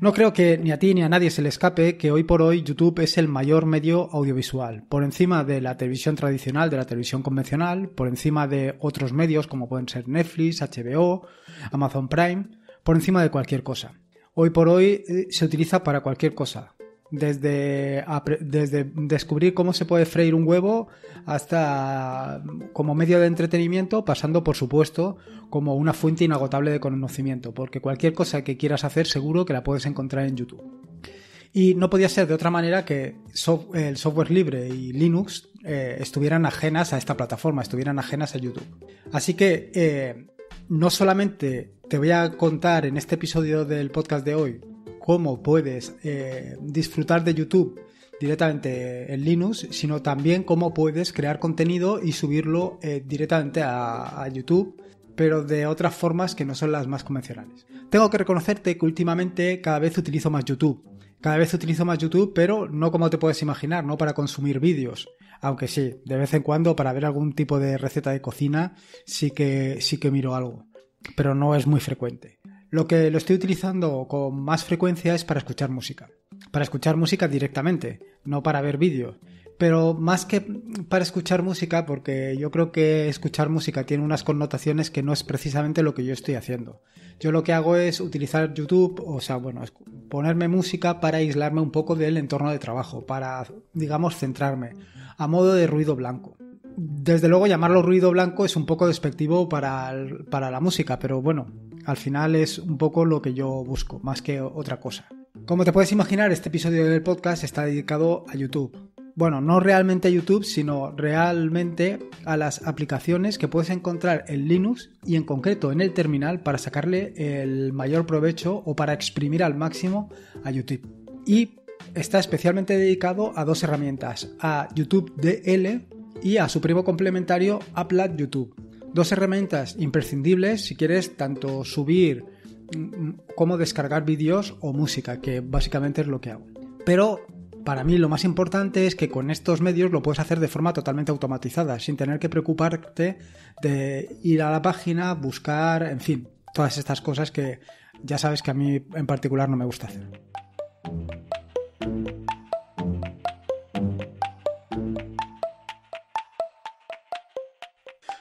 No creo que ni a ti ni a nadie se le escape que hoy por hoy YouTube es el mayor medio audiovisual, por encima de la televisión tradicional, de la televisión convencional, por encima de otros medios como pueden ser Netflix, HBO, Amazon Prime, por encima de cualquier cosa. Hoy por hoy eh, se utiliza para cualquier cosa, desde, descubrir cómo se puede freír un huevo hasta como medio de entretenimiento, pasando por supuesto como una fuente inagotable de conocimiento, porque cualquier cosa que quieras hacer seguro que la puedes encontrar en YouTube. Y no podía ser de otra manera que el software libre y Linux eh, estuvieran ajenas a esta plataforma, estuvieran ajenas a YouTube. Así que eh, no solamente te voy a contar en este episodio del podcast de hoy cómo puedes eh, disfrutar de YouTube directamente en Linux, sino también cómo puedes crear contenido y subirlo eh, directamente a, YouTube pero de otras formas que no son las más convencionales. Tengo que reconocerte que últimamente cada vez utilizo más YouTube. Cada vez utilizo más YouTube, pero no como te puedes imaginar, no para consumir vídeos. Aunque sí, de vez en cuando para ver algún tipo de receta de cocina sí que sí que miro algo, pero no es muy frecuente. Lo que lo estoy utilizando con más frecuencia es para escuchar música. Para escuchar música directamente, no para ver vídeo, Pero más que para escuchar música, porque yo creo que escuchar música tiene unas connotaciones que no es precisamente lo que yo estoy haciendo. Yo lo que hago es utilizar YouTube, o sea, bueno, ponerme música para aislarme un poco del entorno de trabajo, para, digamos, centrarme a modo de ruido blanco. Desde luego llamarlo ruido blanco es un poco despectivo para, para la música, pero bueno, al final es un poco lo que yo busco, más que otra cosa. Como te puedes imaginar, este episodio del podcast está dedicado a YouTube. Bueno, no realmente a YouTube, sino realmente a las aplicaciones que puedes encontrar en Linux y en concreto en el terminal para sacarle el mayor provecho o para exprimir al máximo a YouTube. Y está especialmente dedicado a dos herramientas, a YouTube DL y a su primo complementario Upload YouTube. Dos herramientas imprescindibles si quieres tanto subir mm, como descargar vídeos o música, que básicamente es lo que hago. Pero para mí lo más importante es que con estos medios lo puedes hacer de forma totalmente automatizada, sin tener que preocuparte de ir a la página, buscar, en fin, todas estas cosas que ya sabes que a mí en particular no me gusta hacer.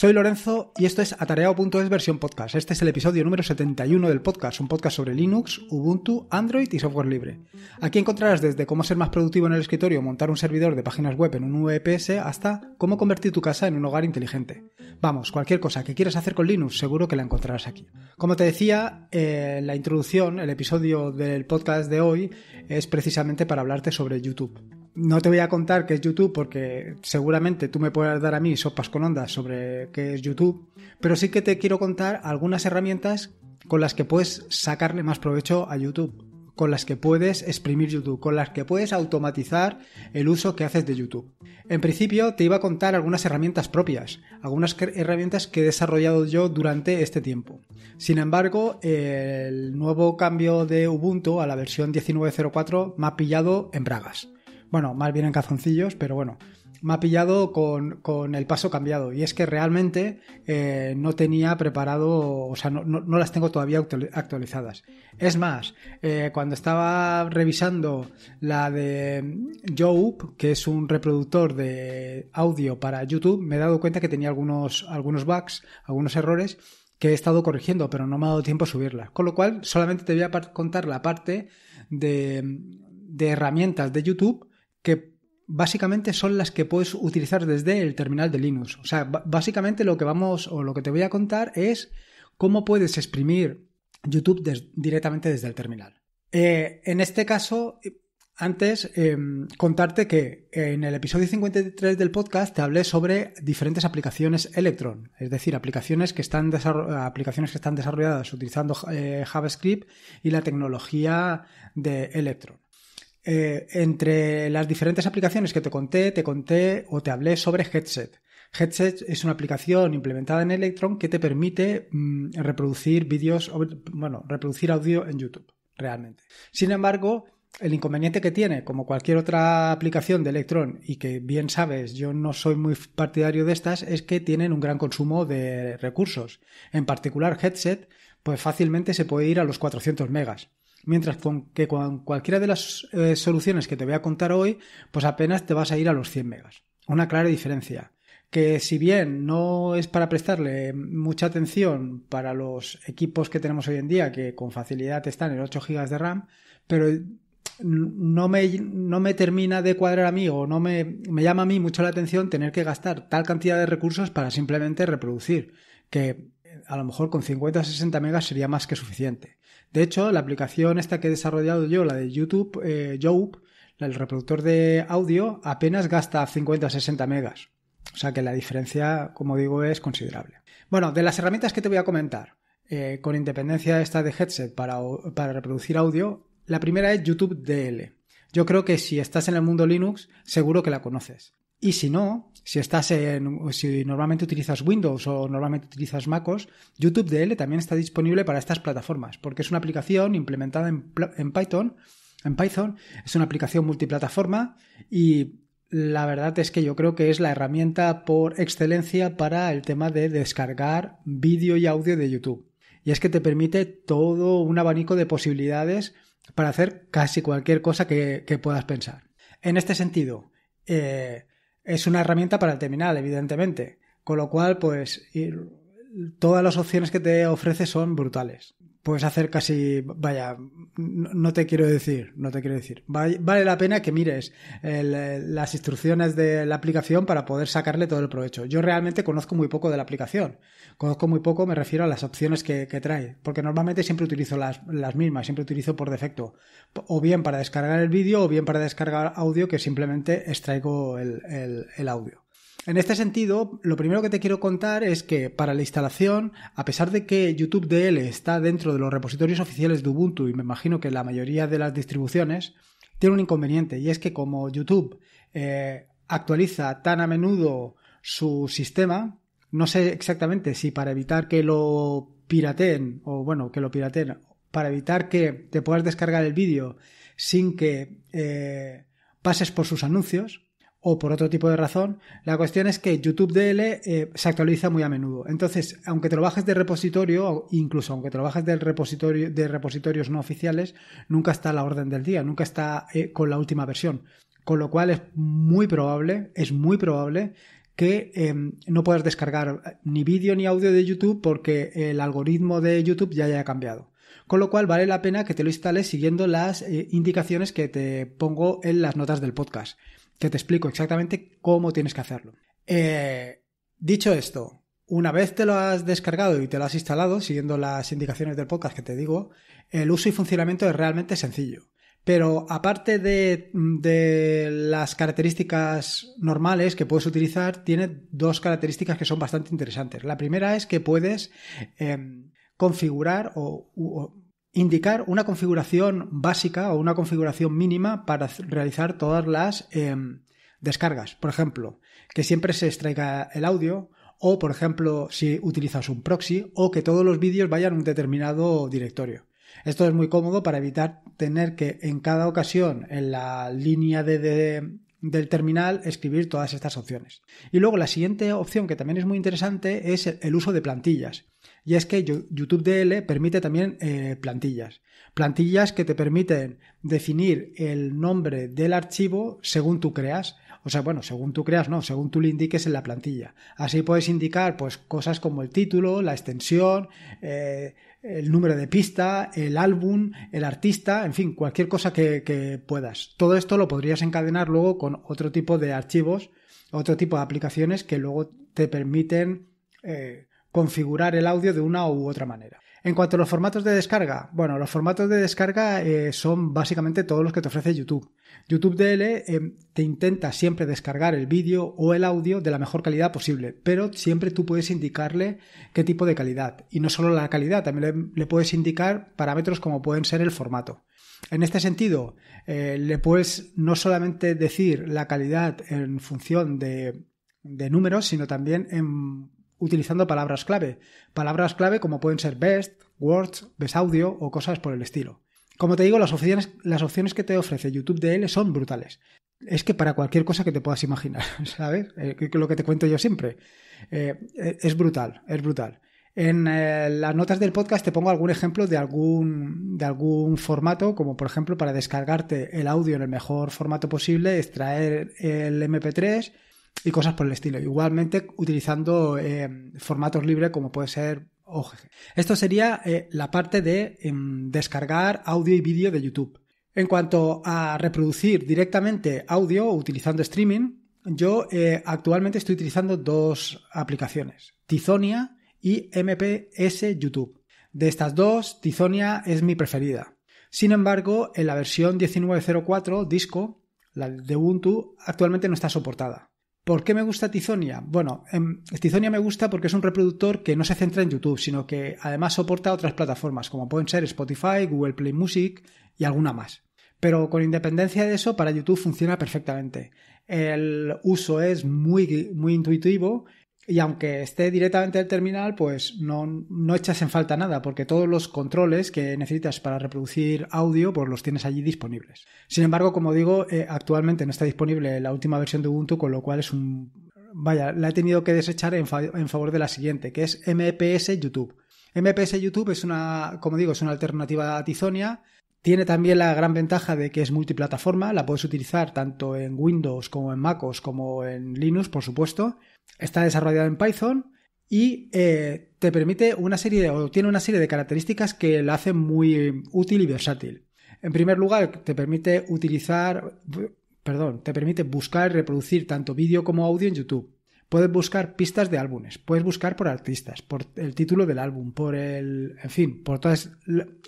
Soy Lorenzo y esto es atareado.es versión podcast. Este es el episodio número 71 del podcast, un podcast sobre Linux, Ubuntu, Android y software libre. Aquí encontrarás desde cómo ser más productivo en el escritorio, montar un servidor de páginas web en un VPS, e hasta cómo convertir tu casa en un hogar inteligente. Vamos, cualquier cosa que quieras hacer con Linux, seguro que la encontrarás aquí. Como te decía eh, la introducción, el episodio del podcast de hoy es precisamente para hablarte sobre YouTube. No te voy a contar qué es YouTube porque seguramente tú me puedes dar a mí sopas con ondas sobre qué es YouTube, pero sí que te quiero contar algunas herramientas con las que puedes sacarle más provecho a YouTube, con las que puedes exprimir YouTube, con las que puedes automatizar el uso que haces de YouTube. En principio te iba a contar algunas herramientas propias, algunas herramientas que he desarrollado yo durante este tiempo. Sin embargo, el nuevo cambio de Ubuntu a la versión 19.04 me ha pillado en bragas bueno, más bien en cazoncillos, pero bueno, me ha pillado con, el paso cambiado. Y es que realmente eh, no tenía preparado, o sea, no, las tengo todavía actualizadas. Es más, eh, cuando estaba revisando la de Joop, que es un reproductor de audio para YouTube, me he dado cuenta que tenía algunos, algunos bugs, algunos errores que he estado corrigiendo, pero no me ha dado tiempo a subirla. Con lo cual, solamente te voy a contar la parte de, de herramientas de YouTube que básicamente son las que puedes utilizar desde el terminal de Linux. O sea, básicamente lo que vamos o lo que te voy a contar es cómo puedes exprimir YouTube directamente desde el terminal. Eh, en este caso, antes em, contarte que en el episodio 53 del podcast te hablé sobre diferentes aplicaciones Electron, es decir, aplicaciones que están, desarrolladas utilizando eh, JavaScript y la tecnología de Electron. Eh, entre las diferentes aplicaciones que te conté, te conté o te hablé sobre Headset. Headset es una aplicación implementada en Electron que te permite mm, reproducir vídeos, bueno, reproducir audio en YouTube, realmente. Sin embargo, el inconveniente que tiene, como cualquier otra aplicación de Electron, y que bien sabes, yo no soy muy partidario de estas, es que tienen un gran consumo de recursos. En particular, Headset, pues fácilmente se puede ir a los 400 megas. Mientras que con cualquiera de las eh, soluciones que te voy a contar hoy, pues apenas te vas a ir a los 100 megas. Una clara diferencia. Que si bien no es para prestarle mucha atención para los equipos que tenemos hoy en día, que con facilidad están en 8 gigas de RAM, pero no me, termina de cuadrar a mí o no me, me llama a mí mucho la atención tener que gastar tal cantidad de recursos para simplemente reproducir, que a lo mejor con 50 o 60 megas sería más que suficiente. De hecho, la aplicación esta que he desarrollado yo, la de YouTube, eh, el reproductor de audio, apenas gasta 50 o 60 megas. O sea que la diferencia, como digo, es considerable. Bueno, de las herramientas que te voy a comentar, eh, con independencia esta de headset para, para reproducir audio, la primera es YouTube DL. Yo creo que si estás en el mundo Linux, seguro que la conoces. Y si no, si estás en, si normalmente utilizas Windows o normalmente utilizas MacOS, YouTube DL también está disponible para estas plataformas, porque es una aplicación implementada en, Python. En Python es una aplicación multiplataforma y la verdad es que yo creo que es la herramienta por excelencia para el tema de descargar vídeo y audio de YouTube. Y es que te permite todo un abanico de posibilidades para hacer casi cualquier cosa que, que puedas pensar. En este sentido, eh, es una herramienta para el terminal, evidentemente. Con lo cual, pues, todas las opciones que te ofrece son brutales. Puedes hacer casi, vaya, no te quiero decir, no te quiero decir. Vale, la pena que mires las instrucciones de la aplicación para poder sacarle todo el provecho. Yo realmente conozco muy poco de la aplicación. Conozco muy poco, me refiero a las opciones que, trae, porque normalmente siempre utilizo las, las, mismas, siempre utilizo por defecto. O bien para descargar el vídeo o bien para descargar audio, que simplemente extraigo el, el audio. En este sentido, lo primero que te quiero contar es que para la instalación, a pesar de que YouTube DL está dentro de los repositorios oficiales de Ubuntu y me imagino que la mayoría de las distribuciones, tiene un inconveniente y es que como YouTube eh, actualiza tan a menudo su sistema, no sé exactamente si para evitar que lo pirateen o bueno, que lo pirateen, para evitar que te puedas descargar el vídeo sin que eh, pases por sus anuncios, o por otro tipo de razón, la cuestión es que YouTube DL eh, se actualiza muy a menudo. Entonces, aunque te lo bajes de repositorio, incluso aunque te lo bajes del repositorio, de repositorios no oficiales, nunca está a la orden del día, nunca está eh, con la última versión. Con lo cual es muy probable, es muy probable que em, no puedas descargar eh, ni vídeo ni audio de YouTube porque el algoritmo de YouTube ya haya cambiado. Con lo cual vale la pena que te lo instales siguiendo las indicaciones que te pongo en las notas del podcast que te explico exactamente cómo tienes que hacerlo. Eh, dicho esto, una vez te lo has descargado y te lo has instalado, siguiendo las indicaciones del podcast que te digo, el uso y funcionamiento es realmente sencillo. Pero aparte de, las características normales que puedes utilizar, tiene dos características que son bastante interesantes. La primera es que puedes eh, configurar o indicar una configuración básica o una configuración mínima para realizar todas las em, descargas. Por ejemplo, que siempre se extraiga el audio o, por ejemplo, si utilizas un proxy o que todos los vídeos vayan a un determinado directorio. Esto es muy cómodo para evitar tener que en cada ocasión en la línea de del terminal escribir todas estas opciones. Y luego la siguiente opción que también es muy interesante es el uso de plantillas. Y es que YouTube DL permite también eh, plantillas. Plantillas que te permiten definir el nombre del archivo según tú creas. O sea, bueno, según tú creas, no, según tú le indiques en la plantilla. Así puedes indicar pues cosas como el título, la extensión, eh, el número de pista, el álbum, el artista, en fin, cualquier cosa que, puedas. Todo esto lo podrías encadenar luego con otro tipo de archivos, otro tipo de aplicaciones que luego te permiten eh, configurar el audio de una u otra manera. En cuanto a los formatos de descarga, bueno, los formatos de descarga eh, son básicamente todos los que te ofrece YouTube. YouTube DL eh, te intenta siempre descargar el vídeo o el audio de la mejor calidad posible, pero siempre tú puedes indicarle qué tipo de calidad. Y no solo la calidad, también le, puedes indicar parámetros como pueden ser el formato. En este sentido, eh, le puedes no solamente decir la calidad en función de números, sino también en utilizando palabras clave, palabras clave como pueden ser best, words, best audio o cosas por el estilo. Como te digo, las opciones, las opciones que te ofrece YouTube DL son brutales. Es que para cualquier cosa que te puedas imaginar, ¿sabes? Eh, lo que te cuento yo siempre. Eh, eh, es brutal, es brutal. En las notas del podcast te pongo algún ejemplo de algún, de algún formato, como por ejemplo para descargarte el audio en el mejor formato posible, extraer el MP3, y cosas por el estilo. Igualmente utilizando eh, formatos libres como puede ser OGG. Esto sería eh, la parte de em, descargar audio y vídeo de YouTube. En cuanto a reproducir directamente audio utilizando streaming, yo eh, actualmente estoy utilizando dos aplicaciones, Tizonia y MPS YouTube. De estas dos, Tizonia es mi preferida. Sin embargo, en la versión 19.04 disco, la de Ubuntu, actualmente no está soportada. ¿Por qué me gusta Tizonia? Bueno, em, Tizonia me gusta porque es un reproductor que no se centra en YouTube, sino que además soporta otras plataformas, como pueden ser Spotify, Google Play Music y alguna más. Pero con independencia de eso, para YouTube funciona perfectamente. El uso es muy, muy intuitivo y aunque esté directamente el terminal, pues no, echas en falta nada, porque todos los controles que necesitas para reproducir audio, pues los tienes allí disponibles. Sin embargo, como digo, eh, actualmente no está disponible la última versión de Ubuntu, con lo cual es un... Vaya, la he tenido que desechar en, en favor de la siguiente, que es MPS YouTube. MPS YouTube es una, como digo, es una alternativa a Tizonia tiene también la gran ventaja de que es multiplataforma, la puedes utilizar tanto en Windows como en MacOS como en Linux, por supuesto. Está desarrollado en Python y eh, te permite una serie o tiene una serie de características que la hacen muy útil y versátil. En primer lugar, te permite utilizar, perdón, te permite buscar y reproducir tanto vídeo como audio en YouTube. Puedes buscar pistas de álbumes, puedes buscar por artistas, por el título del álbum, por el, en fin, por todo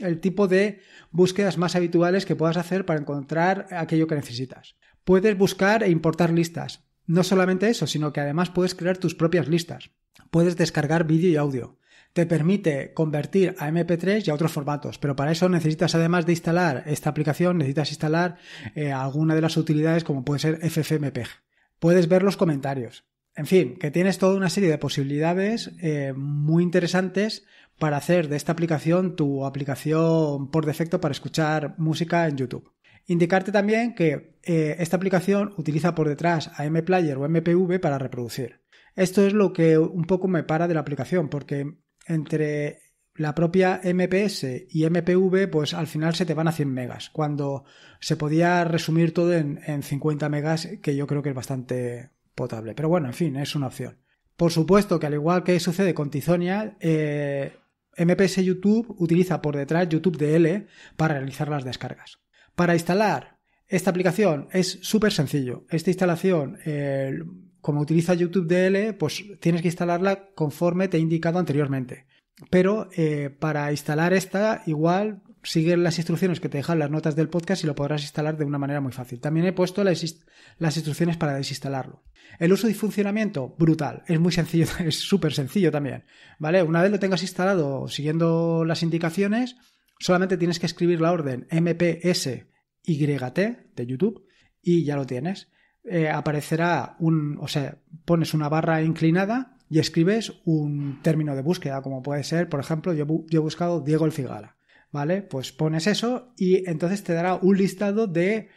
el tipo de búsquedas más habituales que puedas hacer para encontrar aquello que necesitas. Puedes buscar e importar listas. No solamente eso, sino que además puedes crear tus propias listas. Puedes descargar vídeo y audio te permite convertir a MP3 y a otros formatos, pero para eso necesitas además de instalar esta aplicación, necesitas instalar eh, alguna de las utilidades como puede ser FFmpeg. Puedes ver los comentarios, en fin, que tienes toda una serie de posibilidades eh, muy interesantes para hacer de esta aplicación tu aplicación por defecto para escuchar música en YouTube. Indicarte también que eh, esta aplicación utiliza por detrás a MPlayer o MPV para reproducir. Esto es lo que un poco me para de la aplicación, porque entre la propia MPS y MPV, pues al final se te van a 100 megas, cuando se podía resumir todo en, en 50 megas, que yo creo que es bastante, potable. Pero bueno, en fin, es una opción. Por supuesto que al igual que sucede con Tizonia, eh, MPS YouTube utiliza por detrás YouTube DL para realizar las descargas. Para instalar esta aplicación es súper sencillo. Esta instalación, eh, como utiliza YouTube DL, pues tienes que instalarla conforme te he indicado anteriormente. Pero eh, para instalar esta, igual sigue las instrucciones que te dejan las notas del podcast y lo podrás instalar de una manera muy fácil. También he puesto las, instrucciones para desinstalarlo. El uso y funcionamiento, brutal. Es muy sencillo, es súper sencillo también. ¿Vale? Una vez lo tengas instalado siguiendo las indicaciones, solamente tienes que escribir la orden MPSYT de YouTube y ya lo tienes. Eh, aparecerá un, o sea, pones una barra inclinada y escribes un término de búsqueda, como puede ser, por ejemplo, yo, he buscado Diego El Cigala ¿vale? Pues pones eso y entonces te dará un listado de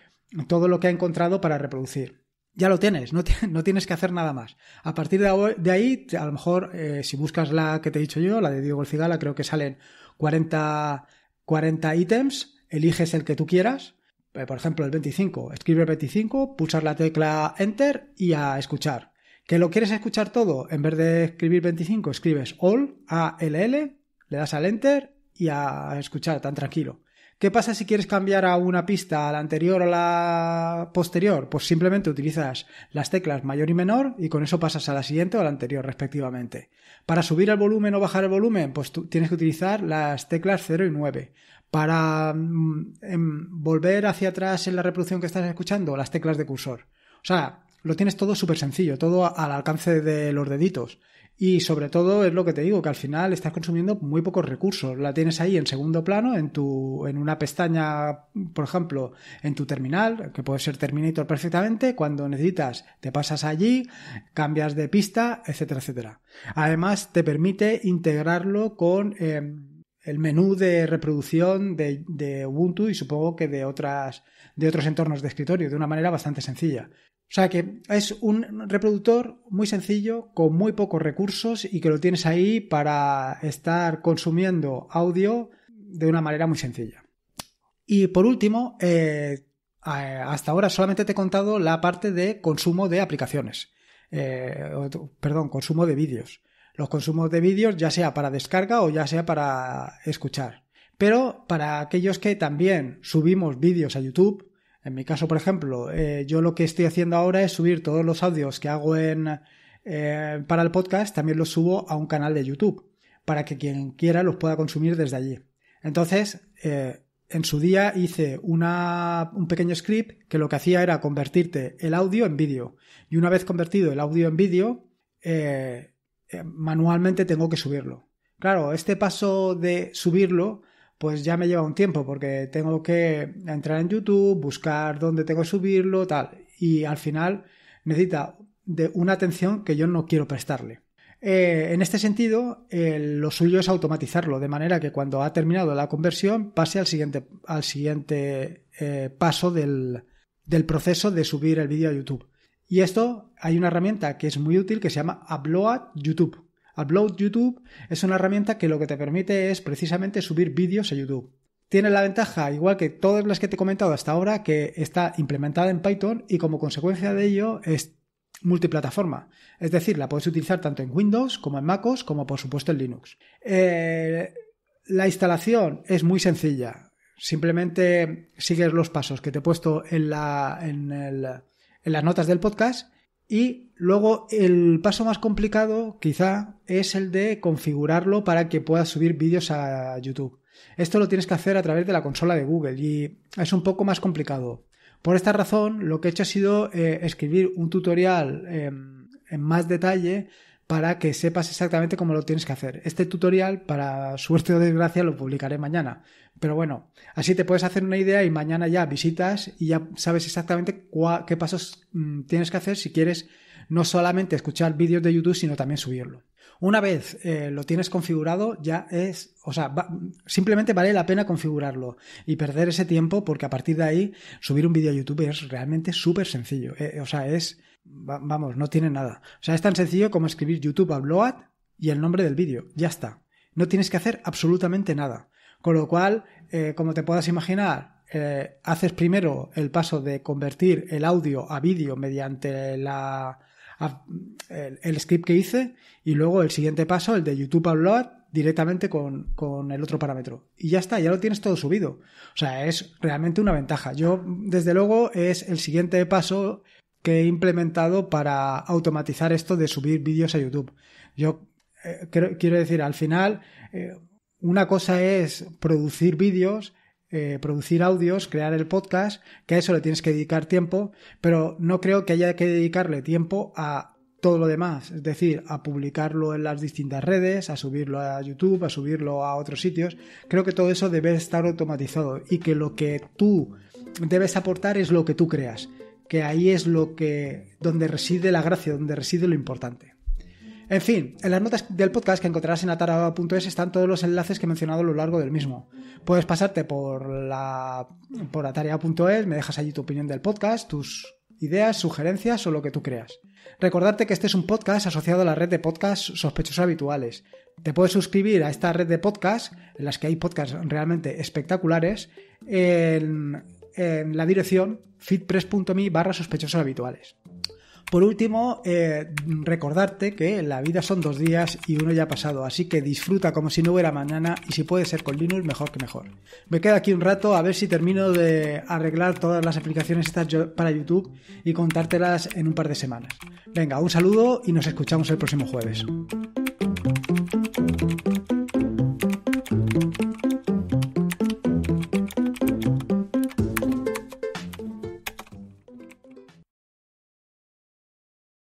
todo lo que ha encontrado para reproducir. Ya lo tienes, no, tienes que hacer nada más. A partir de ahí, a lo mejor, eh, si buscas la que te he dicho yo, la de Diego el creo que salen 40, 40 ítems, eliges el que tú quieras, eh, por ejemplo el 25, escribe 25, pulsar la tecla Enter y a escuchar. ¿Que lo quieres escuchar todo? En vez de escribir 25, escribes All, a l -L, le das al Enter y a escuchar tan tranquilo. ¿Qué pasa si quieres cambiar a una pista, a la anterior o a la posterior? Pues simplemente utilizas las teclas mayor y menor y con eso pasas a la siguiente o a la anterior respectivamente. Para subir el volumen o bajar el volumen, pues tienes que utilizar las teclas 0 y 9. Para mm, em, volver hacia atrás en la reproducción que estás escuchando, las teclas de cursor. O sea, lo tienes todo súper sencillo, todo al alcance de los deditos. Y sobre todo es lo que te digo, que al final estás consumiendo muy pocos recursos. La tienes ahí en segundo plano, en, tu, en una pestaña, por ejemplo, en tu terminal, que puede ser Terminator perfectamente. Cuando necesitas, te pasas allí, cambias de pista, etcétera, etcétera. Además, te permite integrarlo con em, el menú de reproducción de, de, Ubuntu y supongo que de, otras, de otros entornos de escritorio, de una manera bastante sencilla. O sea que es un reproductor muy sencillo, con muy pocos recursos y que lo tienes ahí para estar consumiendo audio de una manera muy sencilla. Y por último, eh, hasta ahora solamente te he contado la parte de consumo de aplicaciones. Eh, perdón, consumo de vídeos. Los consumos de vídeos ya sea para descarga o ya sea para escuchar. Pero para aquellos que también subimos vídeos a YouTube, en mi caso, por ejemplo, eh, yo lo que estoy haciendo ahora es subir todos los audios que hago en, eh, para el podcast, también los subo a un canal de YouTube, para que quien quiera los pueda consumir desde allí. Entonces, eh, en su día hice una, un pequeño script que lo que hacía era convertirte el audio en vídeo. Y una vez convertido el audio en vídeo, manualmente tengo que subirlo. Claro, este paso de subirlo pues ya me lleva un tiempo porque tengo que entrar en YouTube, buscar dónde tengo que subirlo, tal. Y al final necesita de una atención que yo no quiero prestarle. Eh, en este sentido, lo suyo es automatizarlo, de manera que cuando ha terminado la conversión pase al siguiente, al siguiente eh, paso del, del proceso de subir el vídeo a YouTube. Y esto hay una herramienta que es muy útil que se llama Upload YouTube Upload YouTube es una herramienta que lo que te permite es precisamente subir vídeos a YouTube. Tiene la ventaja, igual que todas las que te he comentado hasta ahora, que está implementada en Python y como consecuencia de ello es multiplataforma. Es decir, la puedes utilizar tanto en Windows como en MacOS como por supuesto en Linux. Eh, la instalación es muy sencilla. Simplemente sigues los pasos que te he puesto en las notas del podcast y luego el paso más complicado quizá es el de configurarlo para que puedas subir vídeos a YouTube. Esto lo tienes que hacer a través de la consola de Google y es un poco más complicado. Por esta razón, lo que he hecho ha sido eh, escribir un tutorial em, en más detalle para que sepas exactamente cómo lo tienes que hacer. Este tutorial, para suerte o desgracia, lo publicaré mañana. Pero bueno, así te puedes hacer una idea y mañana ya visitas y ya sabes exactamente qué pasos mm, tienes que hacer si quieres no solamente escuchar vídeos de YouTube, sino también subirlo. Una vez eh, lo tienes configurado, ya es, o sea, simplemente vale la pena configurarlo y perder ese tiempo porque a partir de ahí subir un vídeo a YouTube es realmente súper sencillo. Eh, o sea, es vamos, no tiene nada. O sea, es tan sencillo como escribir YouTube Upload y el nombre del vídeo. Ya está. No tienes que hacer absolutamente nada. Con lo cual, eh, como te puedas imaginar, eh, haces primero el paso de convertir el audio a vídeo mediante la, el, script que hice y luego el siguiente paso, el de YouTube Upload, directamente con, con, el otro parámetro. Y ya está, ya lo tienes todo subido. O sea, es realmente una ventaja. Yo, desde luego, es el siguiente paso que he implementado para automatizar esto de subir vídeos a YouTube. Yo eh, quiero decir, al final, eh, una cosa es producir vídeos, eh, producir audios, crear el podcast, que a eso le tienes que dedicar tiempo, pero no creo que haya que dedicarle tiempo a todo lo demás, es decir, a publicarlo en las distintas redes, a subirlo a YouTube, a subirlo a otros sitios. Creo que todo eso debe estar automatizado y que lo que tú debes aportar es lo que tú creas que ahí es lo que donde reside la gracia, donde reside lo importante. En fin, en las notas del podcast que encontrarás en atara.es están todos los enlaces que he mencionado a lo largo del mismo. Puedes pasarte por la por me dejas allí tu opinión del podcast, tus ideas, sugerencias o lo que tú creas. Recordarte que este es un podcast asociado a la red de podcasts sospechosos habituales. Te puedes suscribir a esta red de podcasts, en las que hay podcasts realmente espectaculares, en, en la dirección fitpress.me barra sospechosos habituales. Por último, eh, recordarte que la vida son dos días y uno ya ha pasado, así que disfruta como si no hubiera mañana y si puede ser con Linux, mejor que mejor. Me quedo aquí un rato a ver si termino de arreglar todas las aplicaciones estas para YouTube y contártelas en un par de semanas. Venga, un saludo y nos escuchamos el próximo jueves.